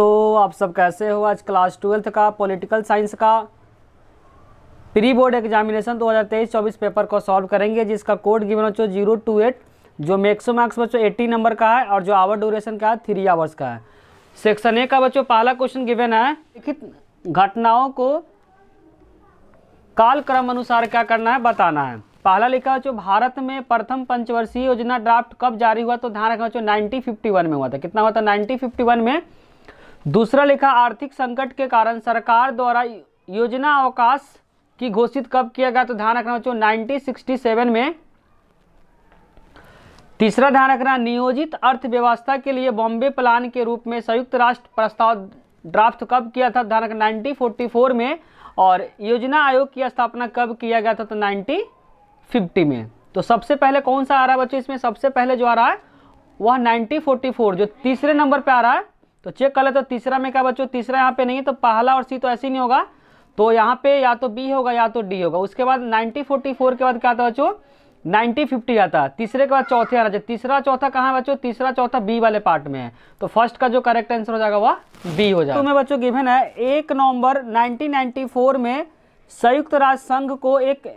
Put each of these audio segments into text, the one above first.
दोस्तों आप सब कैसे हो आज क्लास ट्वेल्थ का पॉलिटिकल साइंस का प्री बोर्ड एग्जामिनेशन 2023-24 पेपर को सॉल्व करेंगे जिसका कोड गिवन बच्चों जीरो टू एट जो मैक्सो मार्क्स बच्चों 80 नंबर का है और जो आवर ड्यूरेशन का है थ्री आवर्स का है सेक्शन ए का बच्चों पहला क्वेश्चन गिवन है लिखित घटनाओं को कालक्रम अनुसार क्या करना है बताना है पहला लिखा बच्चों भारत में प्रथम पंचवर्षीय योजना ड्राफ्ट कब जारी हुआ तो ध्यान रखना बच्चों 1951 में हुआ था कितना हुआ था 1951 में दूसरा लिखा आर्थिक संकट के कारण सरकार द्वारा योजना अवकाश की घोषित कब किया गया तो ध्यान रखना बच्चों 1967 में तीसरा ध्यान रखना नियोजित अर्थव्यवस्था के लिए बॉम्बे प्लान के रूप में संयुक्त राष्ट्र प्रस्ताव ड्राफ्ट कब किया था ध्यान रखना 1944 में और योजना आयोग की स्थापना कब किया गया था तो 1950 में तो सबसे पहले कौन सा आ रहा है बच्चों इसमें सबसे पहले जो आ रहा है वह 1944 जो तीसरे नंबर पर आ रहा है तो चेक कर ले तो तीसरा में क्या बच्चों तीसरा यहाँ पे नहीं है तो पहला और सी तो ऐसे ही नहीं होगा तो यहाँ पे या तो बी होगा या तो डी होगा उसके बाद फोर के बाद क्या आता है बच्चों फिफ्टी आता है तीसरे के बाद चौथे आना चाहिए अच्छा, तीसरा चौथा कहाँ बच्चों तीसरा चौथा बी वाले पार्ट में है तो फर्स्ट का जो करेक्ट आंसर हो जाएगा वह बी हो जाएगा तो मैं बच्चों गिवन है एक नवंबर 1994 में संयुक्त राष्ट्र संघ को एक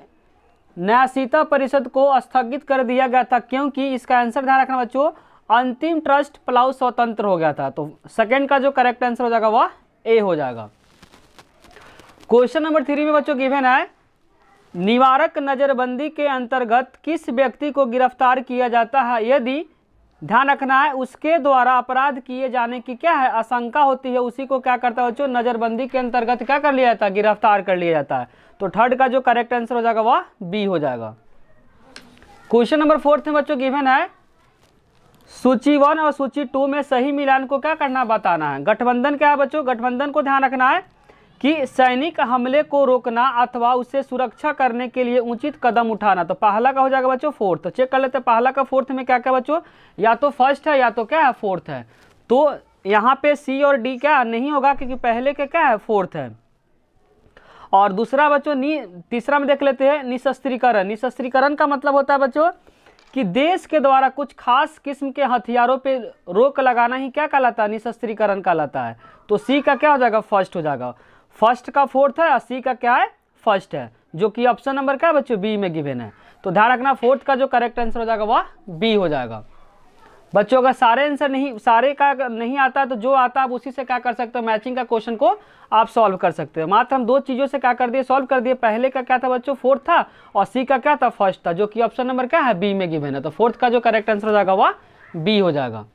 न्यासीता परिषद को स्थगित कर दिया गया था क्योंकि इसका आंसर ध्यान रखना बच्चों अंतिम ट्रस्ट प्लाउ स्वतंत्र हो गया था तो सेकेंड का जो करेक्ट आंसर हो जाएगा वह ए हो जाएगा क्वेश्चन नंबर थ्री में बच्चों गिवन है निवारक नज़रबंदी के अंतर्गत किस व्यक्ति को गिरफ्तार किया जाता है यदि ध्यान रखना है उसके द्वारा अपराध किए जाने की क्या है आशंका होती है उसी को क्या करता है बच्चों नज़रबंदी के अंतर्गत क्या कर लिया जाता है गिरफ्तार कर लिया जाता है तो थर्ड का जो करेक्ट आंसर हो जाएगा वह बी हो जाएगा क्वेश्चन नंबर फोर्थ में बच्चों गिवन है सूची वन और सूची टू में सही मिलान को क्या करना बताना है गठबंधन क्या है बच्चों गठबंधन को ध्यान रखना है कि सैनिक हमले को रोकना अथवा उसे सुरक्षा करने के लिए उचित कदम उठाना तो पहला का हो जाएगा बच्चों फोर्थ चेक कर लेते हैं पहला का फोर्थ में क्या क्या बच्चों या तो फर्स्ट है या तो क्या है फोर्थ है तो यहाँ पे सी और डी क्या नहीं होगा क्योंकि पहले का क्या है फोर्थ है और दूसरा बच्चों नी तीसरा में देख लेते हैं निशस्त्रीकरण निशस्त्रीकरण का मतलब होता है बच्चों कि देश के द्वारा कुछ खास किस्म के हथियारों पे रोक लगाना ही क्या कहलाता है निशस्त्रीकरण कहलाता है तो सी का क्या हो जाएगा फर्स्ट हो जाएगा फर्स्ट का फोर्थ है और सी का क्या है फर्स्ट है जो कि ऑप्शन नंबर क्या है बच्चों बी में गिवेन है तो ध्यान रखना फोर्थ का जो करेक्ट आंसर हो जाएगा वह बी हो जाएगा बच्चों अगर सारे आंसर नहीं सारे का नहीं आता तो जो आता आप उसी से क्या कर सकते हो मैचिंग का क्वेश्चन को आप सॉल्व कर सकते हो मात्र हम दो चीज़ों से क्या कर दिए सॉल्व कर दिए पहले का क्या था बच्चों फोर्थ था और सी का क्या था फर्स्ट था जो कि ऑप्शन नंबर क्या है बी में गिवेन है तो फोर्थ का जो करेक्ट आंसर हो जाएगा वह बी हो जाएगा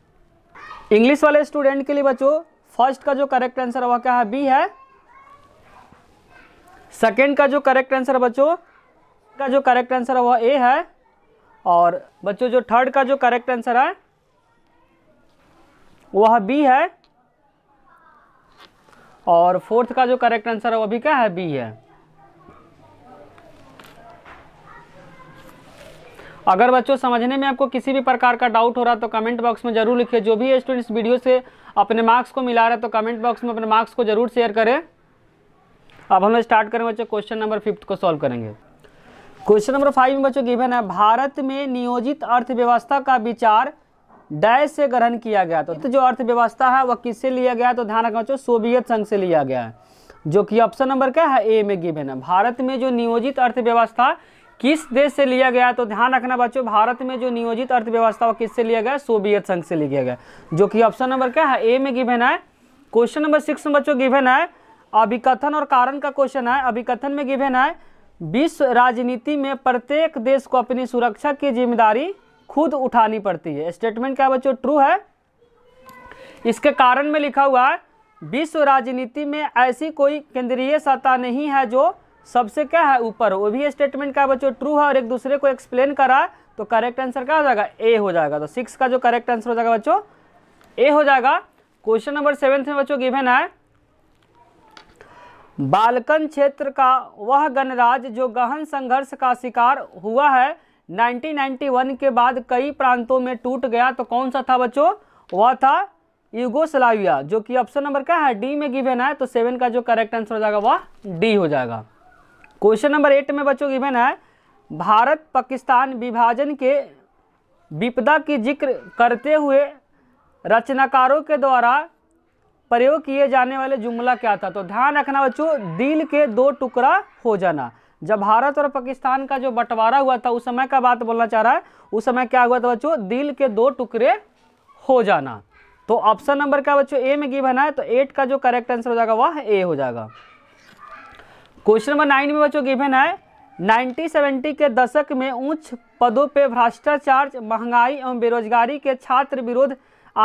इंग्लिश वाले स्टूडेंट के लिए बच्चों फर्स्ट का जो करेक्ट आंसर वह क्या है बी है सेकेंड का जो करेक्ट आंसर बच्चों का जो करेक्ट आंसर है वह ए है और बच्चों जो थर्ड का जो करेक्ट आंसर है वह बी है और फोर्थ का जो करेक्ट आंसर है वह भी क्या है बी है अगर बच्चों समझने में आपको किसी भी प्रकार का डाउट हो रहा है तो कमेंट बॉक्स में जरूर लिखिए जो भी स्टूडेंट्स वीडियो से अपने मार्क्स को मिला रहे तो कमेंट बॉक्स में अपने मार्क्स को जरूर शेयर करें अब हम लोग स्टार्ट करें बच्चों क्वेश्चन नंबर फिफ्थ को सॉल्व करेंगे क्वेश्चन नंबर फाइव में बच्चों गिवन है भारत में नियोजित अर्थव्यवस्था का विचार डाय से ग्रहण किया गया तो, तो जो अर्थव्यवस्था है वह किससे लिया गया तो ध्यान रखना चाहिए सोवियत संघ से लिया गया है जो कि ऑप्शन नंबर क्या है ए में गिवन है भारत में जो नियोजित अर्थव्यवस्था किस देश से लिया गया तो ध्यान रखना बच्चों भारत में जो नियोजित अर्थव्यवस्था किससे लिया गया सोवियत संघ से लिया गया जो कि ऑप्शन नंबर क्या है ए में गिवन है क्वेश्चन नंबर सिक्स में बच्चों गिवन है अभिकथन और कारण का क्वेश्चन है अभिकथन में गिवन है विश्व राजनीति में प्रत्येक देश को अपनी सुरक्षा की जिम्मेदारी खुद उठानी पड़ती है स्टेटमेंट क्या बच्चों ट्रू है इसके कारण में लिखा हुआ है विश्व राजनीति में ऐसी कोई केंद्रीय सत्ता नहीं है जो सबसे क्या है ऊपर वो भी स्टेटमेंट क्या बच्चों ट्रू है और एक दूसरे को एक्सप्लेन करा तो करेक्ट आंसर क्या हो जाएगा ए हो जाएगा तो सिक्स का जो करेक्ट आंसर हो जाएगा बच्चों ए हो जाएगा क्वेश्चन नंबर सेवेंथ में बच्चों गिवन है बालकन क्षेत्र का वह गणराज जो गहन संघर्ष का शिकार हुआ है 1991 के बाद कई प्रांतों में टूट गया तो कौन सा था बच्चों वह था यूगोस्लाविया जो कि ऑप्शन नंबर क्या है डी में गिवन है तो सेवन का जो करेक्ट आंसर हो जाएगा वह डी हो जाएगा क्वेश्चन नंबर एट में बच्चों गिवन है भारत पाकिस्तान विभाजन के विपदा की जिक्र करते हुए रचनाकारों के द्वारा प्रयोग किए जाने वाले जुमला क्या था तो ध्यान रखना बच्चों दिल के दो टुकड़ा हो जाना जब भारत और पाकिस्तान का जो बंटवारा हुआ था उस समय का बात बोलना चाह रहा है उस समय क्या हुआ था बच्चों दिल के दो टुकड़े हो जाना तो ऑप्शन नंबर क्या बच्चों ए में गिवन है तो एट का जो करेक्ट आंसर हो जाएगा वह ए हो जाएगा क्वेश्चन नंबर नाइन में बच्चों गिवन है सेवेंटी के दशक में उच्च पदों पर भ्रष्टाचार महंगाई एवं बेरोजगारी के छात्र विरोध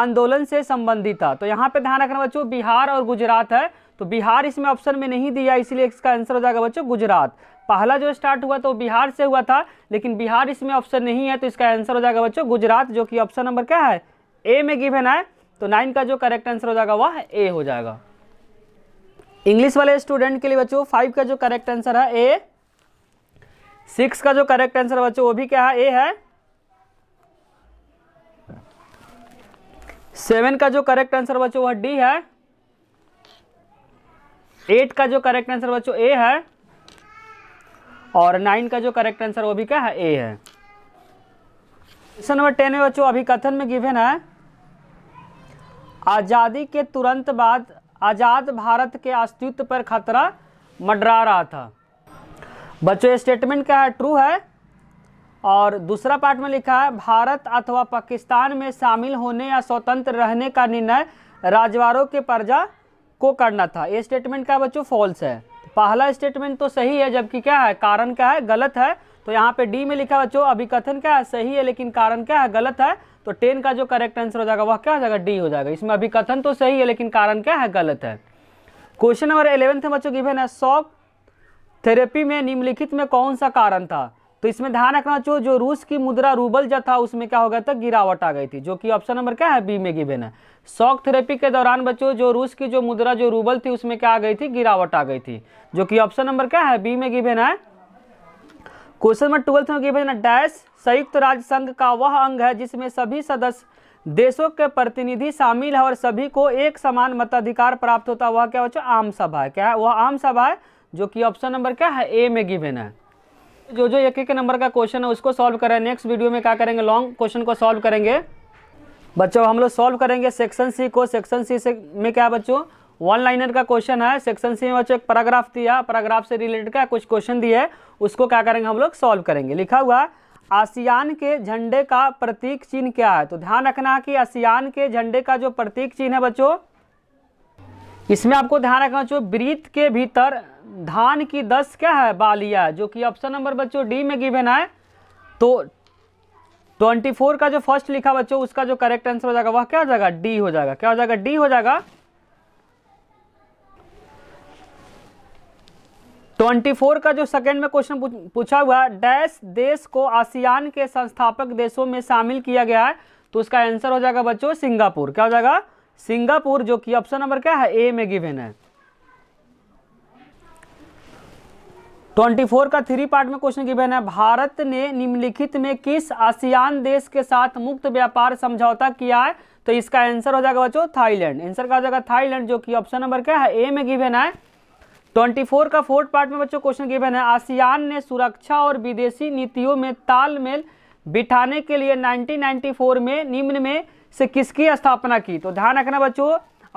आंदोलन से संबंधित था तो यहाँ पे ध्यान रखना बच्चों बिहार और गुजरात है तो बिहार इसमें ऑप्शन में नहीं दिया इसलिए इसका आंसर हो जाएगा बच्चों गुजरात पहला जो स्टार्ट हुआ तो बिहार से हुआ था लेकिन बिहार इसमें ऑप्शन नहीं है तो इसका आंसर हो जाएगा बच्चों गुजरात जो कि ऑप्शन नंबर क्या है ए में गिवन है तो नाइन का जो करेक्ट आंसर हो जाएगा वह ए हो जाएगा इंग्लिश वाले स्टूडेंट के लिए बच्चों फाइव का जो करेक्ट आंसर है ए सिक्स का जो करेक्ट आंसर है बच्चों वो भी क्या है ए है सेवन का जो करेक्ट आंसर बच्चों वह डी है एट का जो करेक्ट आंसर बच्चों ए है और नाइन का जो करेक्ट आंसर वो भी क्या है ए है क्वेश्चन नंबर टेन में बच्चों अभी कथन में गिवेन है आज़ादी के तुरंत बाद आज़ाद भारत के अस्तित्व पर खतरा मंडरा रहा था बच्चों ये स्टेटमेंट क्या है ट्रू है और दूसरा पार्ट में लिखा है भारत अथवा पाकिस्तान में शामिल होने या स्वतंत्र रहने का निर्णय राजवारों के प्रजा को करना था ये स्टेटमेंट क्या बच्चों फॉल्स है पहला स्टेटमेंट तो सही है जबकि क्या है कारण क्या है गलत है तो यहाँ पे डी में लिखा बच्चों अभी कथन क्या है सही है लेकिन कारण क्या है गलत है तो टेन का जो करेक्ट आंसर हो जाएगा वह क्या हो जाएगा डी हो जाएगा इसमें अभी कथन तो सही है लेकिन कारण क्या है गलत है क्वेश्चन नंबर इलेवेंथ है बच्चों की है शॉक थेरेपी में निम्नलिखित में कौन सा कारण था तो इसमें ध्यान रखना चो जो रूस की मुद्रा रूबल जो था उसमें क्या हो गया था गिरावट आ गई थी जो कि ऑप्शन नंबर क्या है बी में गिवेन है शॉक थेरेपी के दौरान बच्चों जो रूस की जो मुद्रा जो रूबल थी उसमें क्या आ गई थी गिरावट आ गई थी जो कि ऑप्शन नंबर क्या है बी में गिवेन है क्वेश्चन नंबर ट्वेल्थ में गिवेन है डैश संयुक्त राज्य संघ का वह अंग है जिसमें सभी सदस्य देशों के प्रतिनिधि शामिल है और सभी को एक समान मताधिकार प्राप्त होता है वह क्या बच्चों आम सभा है क्या है वह आम सभा है जो कि ऑप्शन नंबर क्या है ए में गिवेन है जो जो एक एक नंबर का क्वेश्चन है उसको सॉल्व करें नेक्स्ट वीडियो में क्या करेंगे लॉन्ग क्वेश्चन को सॉल्व करेंगे बच्चों हम लोग सॉल्व करेंगे सेक्शन सी को सेक्शन सी से में क्या बच्चों वन लाइनर का क्वेश्चन है सेक्शन सी में बच्चों एक पैराग्राफ दिया पैराग्राफ से रिलेटेड का कुछ क्वेश्चन दिए उसको क्या करेंगे हम लोग सॉल्व करेंगे लिखा हुआ आसियान के झंडे का प्रतीक चिन्ह क्या है तो ध्यान रखना कि आसियान के झंडे का जो प्रतीक चिन्ह है बच्चों इसमें आपको ध्यान रखना चाहिए वृत्त के भीतर धान की दस क्या है बालिया जो कि ऑप्शन नंबर बच्चों डी में गिवन है तो ट्वेंटी फोर का जो फर्स्ट लिखा बच्चों उसका जो करेक्ट आंसर हो जाएगा वह क्या हो जाएगा डी हो जाएगा क्या हो जाएगा डी हो जाएगा ट्वेंटी फोर का जो सेकंड में क्वेश्चन पूछा हुआ डैश देश को आसियान के संस्थापक देशों में शामिल किया गया है तो उसका आंसर हो जाएगा बच्चों सिंगापुर क्या हो जाएगा सिंगापुर जो कि ऑप्शन नंबर क्या है ए में गिवेन है ट्वेंटी फोर का थ्री पार्ट में क्वेश्चन गिवन है भारत ने निम्नलिखित में किस आसियान देश के साथ मुक्त व्यापार समझौता किया है तो इसका आंसर हो जाएगा बच्चों थाईलैंड आंसर क्या हो जाएगा थाईलैंड जो कि ऑप्शन नंबर क्या है ए में गिवन है ट्वेंटी फोर का फोर्थ पार्ट में बच्चों क्वेश्चन गिवन है आसियान ने सुरक्षा और विदेशी नीतियों में तालमेल बिठाने के लिए फोर में निम्न में से किसकी स्थापना की तो ध्यान रखना बच्चों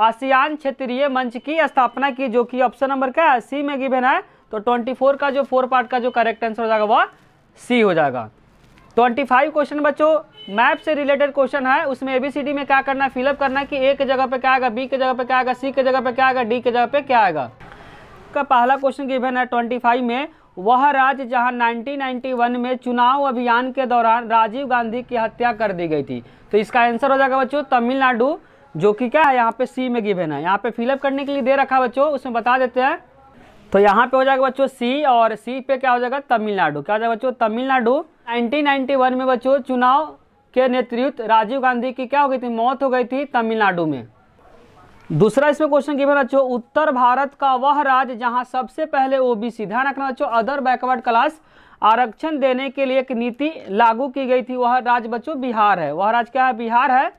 आसियान क्षेत्रीय मंच की स्थापना की जो कि ऑप्शन नंबर क्या है सी में गिवन है तो 24 का जो फोर पार्ट का जो करेक्ट आंसर हो जाएगा वह सी हो जाएगा 25 क्वेश्चन बच्चों मैप से रिलेटेड क्वेश्चन है उसमें एबीसीडी में क्या करना है फिलअप करना है कि ए के जगह पे क्या आएगा बी के जगह पे क्या आएगा सी के जगह पे क्या आएगा डी के जगह पे क्या आएगा का पहला क्वेश्चन गिवन है 25 में वह राज्य जहां 1991 में चुनाव अभियान के दौरान राजीव गांधी की हत्या कर दी गई थी तो इसका आंसर हो जाएगा बच्चों तमिलनाडु जो कि क्या है यहाँ पे सी में गिवन है यहाँ पे फिलअप करने के लिए दे रखा बच्चों उसमें बता देते हैं तो यहाँ पे हो जाएगा बच्चों सी और सी पे क्या हो जाएगा तमिलनाडु क्या हो जाएगा बच्चों तमिलनाडु 1991 में बच्चों चुनाव के नेतृत्व राजीव गांधी की क्या हो गई थी मौत हो गई थी तमिलनाडु में दूसरा इसमें क्वेश्चन की बच्चों उत्तर भारत का वह राज्य जहाँ सबसे पहले ओबीसी ध्यान रखना बच्चों अदर बैकवर्ड क्लास आरक्षण देने के लिए एक नीति लागू की गई थी वह राज्य बच्चों बिहार है वह राज्य क्या है बिहार है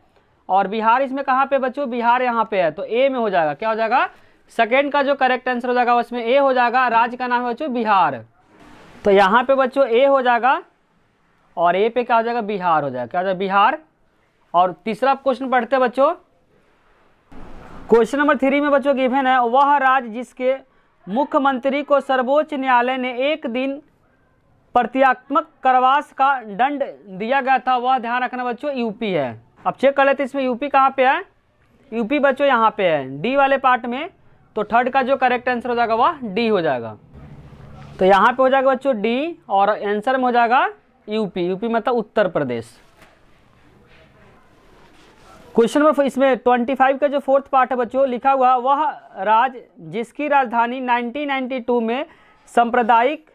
और बिहार इसमें कहाँ पे बच्चों बिहार यहाँ पे है तो ए में हो जाएगा क्या हो जाएगा सेकेंड का जो करेक्ट आंसर हो जाएगा उसमें ए हो जाएगा राज्य का नाम है बच्चों बिहार तो यहाँ पे बच्चों ए हो जाएगा और ए पे क्या हो जाएगा बिहार हो जाएगा क्या हो जाएगा बिहार और तीसरा क्वेश्चन पढ़ते हैं बच्चों क्वेश्चन नंबर थ्री में बच्चों गिवन है वह राज्य जिसके मुख्यमंत्री को सर्वोच्च न्यायालय ने एक दिन प्रत्यात्मक करवास का दंड दिया गया था वह ध्यान रखना बच्चों यूपी है अब चेक कर लेते इसमें यूपी कहाँ पे है यूपी बच्चों यहाँ पे है डी वाले पार्ट में तो थर्ड का जो करेक्ट आंसर हो जाएगा वह डी हो जाएगा तो यहाँ पे हो जाएगा बच्चों डी और आंसर में हो जाएगा यूपी यूपी मतलब उत्तर प्रदेश क्वेश्चन नंबर इसमें 25 का जो फोर्थ पार्ट है बच्चों लिखा हुआ वह राज जिसकी राजधानी 1992 में सांप्रदायिक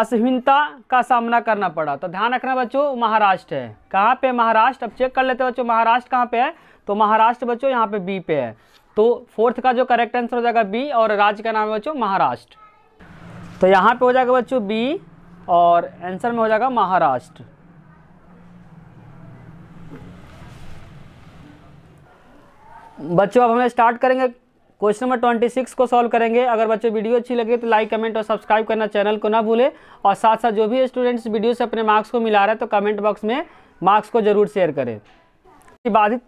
असहिंता का सामना करना पड़ा तो ध्यान रखना बच्चों महाराष्ट्र है कहाँ पे महाराष्ट्र अब चेक कर लेते हैं बच्चों महाराष्ट्र कहाँ पे है तो महाराष्ट्र बच्चों यहाँ पे बी पे है तो फोर्थ का जो करेक्ट आंसर हो जाएगा बी और राज्य का नाम है बच्चों महाराष्ट्र तो यहाँ पे हो जाएगा बच्चों बी और आंसर में हो जाएगा महाराष्ट्र बच्चों अब हमें स्टार्ट करेंगे क्वेश्चन नंबर ट्वेंटी सिक्स को सॉल्व करेंगे अगर बच्चों वीडियो अच्छी लगे तो लाइक कमेंट और सब्सक्राइब करना चैनल को ना भूले और साथ साथ जो भी स्टूडेंट्स वीडियो से अपने मार्क्स को मिला रहा है तो कमेंट बॉक्स में मार्क्स को जरूर शेयर करें बाधित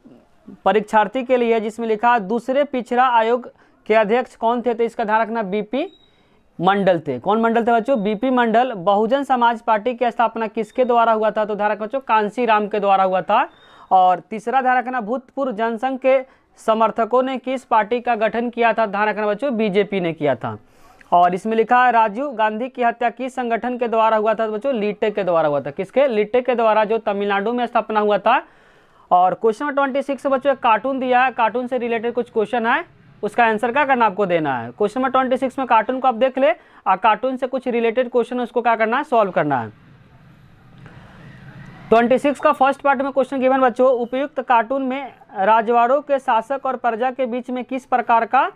परीक्षार्थी के लिए जिसमें लिखा दूसरे पिछड़ा आयोग के अध्यक्ष कौन थे तो इसका ध्यान रखना बीपी मंडल थे कौन मंडल थे बच्चों बीपी मंडल बहुजन समाज पार्टी की स्थापना किसके द्वारा हुआ था तो ध्यान रखना बच्चों कांसी राम के द्वारा हुआ था और तीसरा ध्यान रखना भूतपूर्व जनसंघ के समर्थकों ने किस पार्टी का गठन किया था ध्यान रखना बच्चों बीजेपी ने किया था और इसमें लिखा है राजीव गांधी की हत्या किस संगठन के द्वारा हुआ था तो बच्चों लिटे के द्वारा हुआ था किसके लिटे के द्वारा जो तमिलनाडु में स्थापना हुआ था और क्वेश्चन नंबर ट्वेंटी सिक्स बच्चों एक कार्टून दिया है कार्टून से रिलेटेड कुछ क्वेश्चन है उसका आंसर क्या करना आपको देना है क्वेश्चन नंबर ट्वेंटी सिक्स में कार्टून को आप देख ले और कार्टून से कुछ रिलेटेड क्वेश्चन उसको क्या करना है सॉल्व करना है ट्वेंटी सिक्स का फर्स्ट पार्ट में क्वेश्चन गिवन बच्चों उपयुक्त कार्टून में राजवाड़ों के शासक और प्रजा के बीच में किस प्रकार का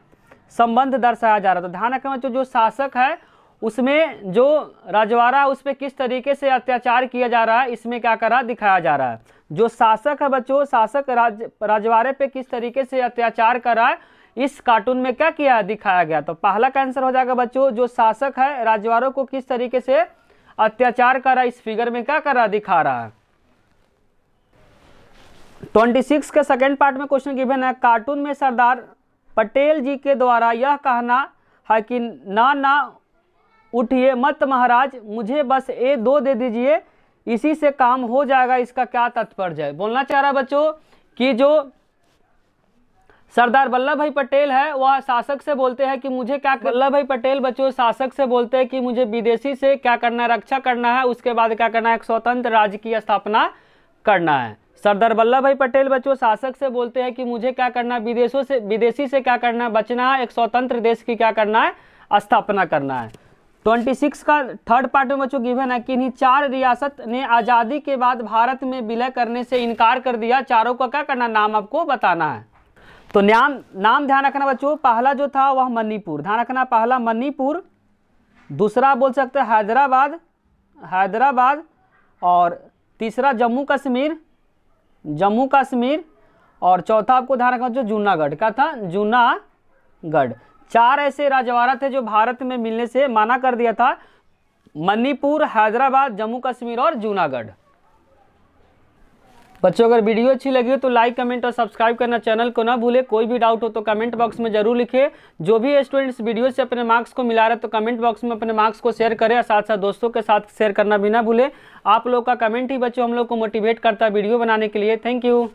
संबंध दर्शाया जा रहा था ध्यान रखना बच्चों जो शासक है उसमें जो राजवाड़ा है उस पर किस तरीके से अत्याचार किया जा रहा है इसमें क्या करा दिखाया जा रहा है जो शासक है बच्चों शासक राज राजवाड़े पे किस तरीके से अत्याचार कर रहा है इस कार्टून में क्या किया दिखाया गया तो पहला का आंसर हो जाएगा बच्चों जो शासक है राजवाड़ों को किस तरीके से अत्याचार कर रहा है इस फिगर में क्या कर रहा दिखा रहा है ट्वेंटी सिक्स के सेकेंड पार्ट में क्वेश्चन गिवन है कार्टून में सरदार पटेल जी के द्वारा यह कहना है कि ना ना उठिए मत महाराज मुझे बस ए दो दे दीजिए इसी से काम हो जाएगा इसका क्या तात्पर्य है बोलना चाह रहा बच्चों कि जो सरदार वल्लभ भाई पटेल है वह शासक से बोलते हैं कि मुझे क्या वल्लभ भाई पटेल बच्चों शासक से बोलते हैं कि मुझे विदेशी से क्या करना है रक्षा करना है उसके बाद क्या करना है एक स्वतंत्र राज्य की स्थापना करना है सरदार वल्लभ भाई पटेल बच्चों शासक से बोलते हैं कि मुझे क्या करना है विदेशों से विदेशी से क्या करना है बचना है एक स्वतंत्र देश की क्या करना है स्थापना करना है ट्वेंटी सिक्स का थर्ड पार्ट में बच्चों गिवन है कि इन्हीं चार रियासत ने आज़ादी के बाद भारत में विलय करने से इनकार कर दिया चारों का क्या करना नाम आपको बताना है तो नाम नाम ध्यान रखना बच्चों पहला जो था वह मणिपुर ध्यान रखना पहला मणिपुर दूसरा बोल सकते हैं हैदराबाद हैदराबाद और तीसरा जम्मू कश्मीर जम्मू कश्मीर और चौथा आपको ध्यान रखना जो जूनागढ़ का था जूनागढ़ चार ऐसे राजवाड़ा थे जो भारत में मिलने से माना कर दिया था मणिपुर हैदराबाद जम्मू कश्मीर और जूनागढ़ बच्चों अगर वीडियो अच्छी लगी हो तो लाइक कमेंट और सब्सक्राइब करना चैनल को ना भूले कोई भी डाउट हो तो कमेंट बॉक्स में जरूर लिखे जो भी स्टूडेंट्स वीडियो से अपने मार्क्स को मिला रहे तो कमेंट बॉक्स में अपने मार्क्स को शेयर करें और साथ साथ दोस्तों के साथ शेयर करना भी ना भूले आप लोग का कमेंट ही बच्चों हम लोग को मोटिवेट करता है वीडियो बनाने के लिए थैंक यू